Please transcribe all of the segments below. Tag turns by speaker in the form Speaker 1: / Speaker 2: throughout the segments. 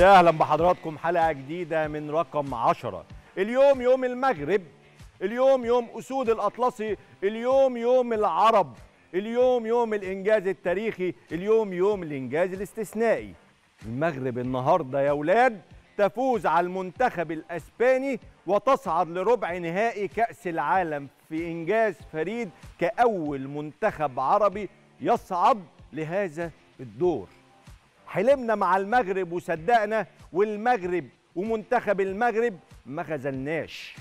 Speaker 1: يا اهلا بحضراتكم حلقه جديده من رقم 10 اليوم يوم المغرب اليوم يوم اسود الاطلسي اليوم يوم العرب اليوم يوم الانجاز التاريخي اليوم يوم الانجاز الاستثنائي المغرب النهارده يا ولاد تفوز على المنتخب الاسباني وتصعد لربع نهائي كاس العالم في انجاز فريد كاول منتخب عربي يصعد لهذا الدور حلمنا مع المغرب وصدقنا والمغرب ومنتخب المغرب ما خذلناش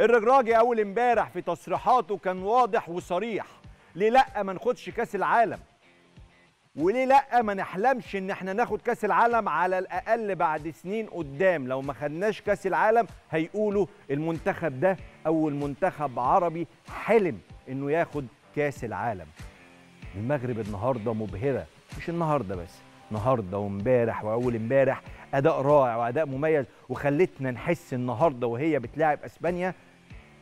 Speaker 1: الرجراجي اول امبارح في تصريحاته كان واضح وصريح ليه لا ما ناخدش كاس العالم وليه لا ما نحلمش ان احنا ناخد كاس العالم على الاقل بعد سنين قدام لو ما خدناش كاس العالم هيقولوا المنتخب ده اول منتخب عربي حلم انه ياخد كاس العالم المغرب النهارده مبهره مش النهارده بس النهارده وامبارح واول امبارح اداء رائع واداء مميز وخلتنا نحس النهارده وهي بتلاعب اسبانيا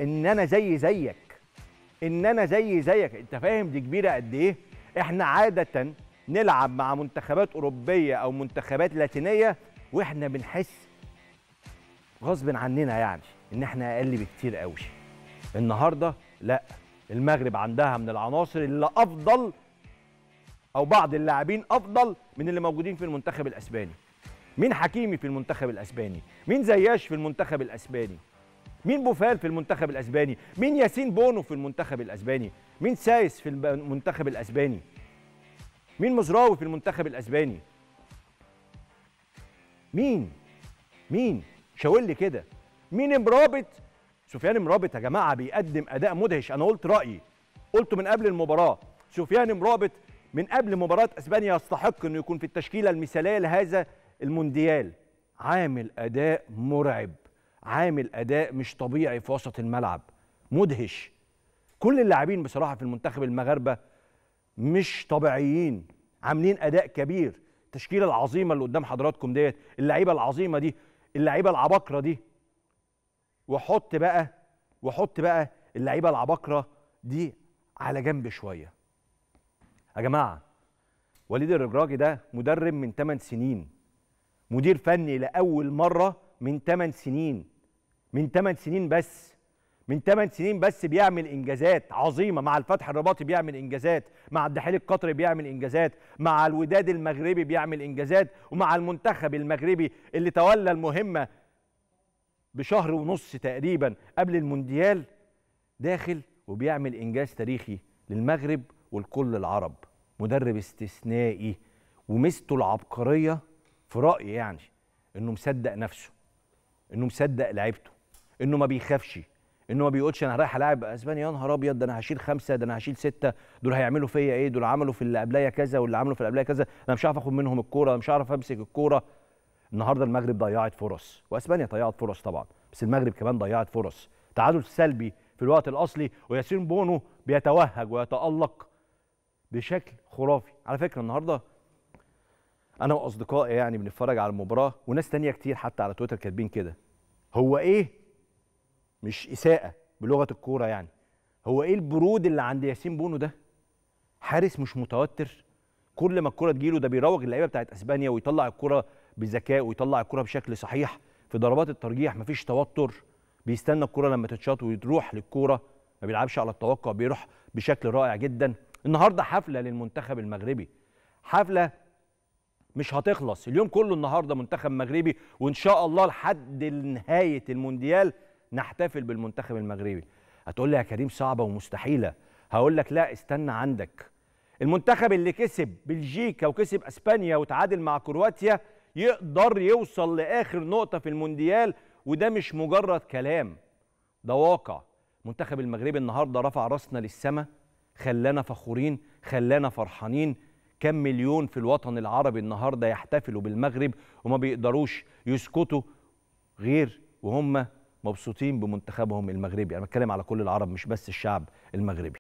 Speaker 1: ان انا زي زيك ان انا زي زيك انت فاهم دي كبيره قد ايه احنا عاده نلعب مع منتخبات اوروبيه او منتخبات لاتينيه واحنا بنحس غصب عننا يعني ان احنا اقل بكتير قوي النهارده لا المغرب عندها من العناصر اللي افضل او بعض اللاعبين افضل من اللي موجودين في المنتخب الاسباني مين حكيمي في المنتخب الاسباني مين زياش في المنتخب الاسباني مين بوفال في المنتخب الاسباني مين ياسين بونو في المنتخب الاسباني مين سايس في المنتخب الاسباني مين مزراوي في المنتخب الاسباني مين مين شاور لي كده مين مرابط سفيان مرابط يا جماعه بيقدم اداء مدهش انا قلت رايي قلته من قبل المباراه سفيان مرابط من قبل مباراة اسبانيا يستحق انه يكون في التشكيلة المثالية لهذا المونديال عامل اداء مرعب عامل اداء مش طبيعي في وسط الملعب مدهش كل اللاعبين بصراحة في المنتخب المغاربة مش طبيعيين عاملين اداء كبير التشكيلة العظيمة اللي قدام حضراتكم ديت اللعيبة العظيمة دي اللعيبة العباقرة دي وحط بقى وحط بقى اللعيبة العباقرة دي على جنب شويه يا جماعه وليد الرجراجي ده مدرب من 8 سنين مدير فني لاول مره من 8 سنين من 8 سنين بس من 8 سنين بس بيعمل انجازات عظيمه مع الفتح الرباطي بيعمل انجازات مع الدحيل القطري بيعمل انجازات مع الوداد المغربي بيعمل انجازات ومع المنتخب المغربي اللي تولى المهمه بشهر ونص تقريبا قبل المونديال داخل وبيعمل انجاز تاريخي للمغرب والكل العرب مدرب استثنائي وميزته العبقريه في رايي يعني انه مصدق نفسه انه مصدق لعيبته انه ما بيخافش انه ما بيقولش انا رايح ألاعب اسبانيا يا نهار ابيض ده انا هشيل خمسه ده انا هشيل سته دول هيعملوا فيا ايه دول عملوا في اللي قبليا كذا واللي عملوا في اللي قبليا كذا انا مش هعرف اخد منهم الكوره انا مش هعرف امسك الكوره النهارده المغرب ضيعت فرص واسبانيا ضيعت فرص طبعا بس المغرب كمان ضيعت فرص تعادل سلبي في الوقت الاصلي وياسين بونو بيتوهج ويتالق بشكل خرافي على فكره النهارده انا واصدقائي يعني بنتفرج على المباراه وناس تانية كتير حتى على تويتر كاتبين كده هو ايه مش اساءه بلغه الكوره يعني هو ايه البرود اللي عند ياسين بونو ده حارس مش متوتر كل ما الكره تجيله ده بيروج اللعيبه بتاعت اسبانيا ويطلع الكره بذكاء ويطلع الكره بشكل صحيح في ضربات الترجيح مفيش توتر بيستنى الكره لما تتشاط ويروح للكوره ما بيلعبش على التوقع بيروح بشكل رائع جدا النهارده حفله للمنتخب المغربي حفله مش هتخلص اليوم كله النهارده منتخب مغربي وان شاء الله لحد نهايه المونديال نحتفل بالمنتخب المغربي هتقول لي يا كريم صعبه ومستحيله هقول لك لا استنى عندك المنتخب اللي كسب بلجيكا وكسب اسبانيا وتعادل مع كرواتيا يقدر يوصل لاخر نقطه في المونديال وده مش مجرد كلام ده واقع منتخب المغربي النهارده رفع راسنا للسماء خلانا فخورين خلانا فرحانين كم مليون في الوطن العربي النهارده يحتفلوا بالمغرب وما بيقدروش يسكتوا غير وهم مبسوطين بمنتخبهم المغربي انا بتكلم على كل العرب مش بس الشعب المغربي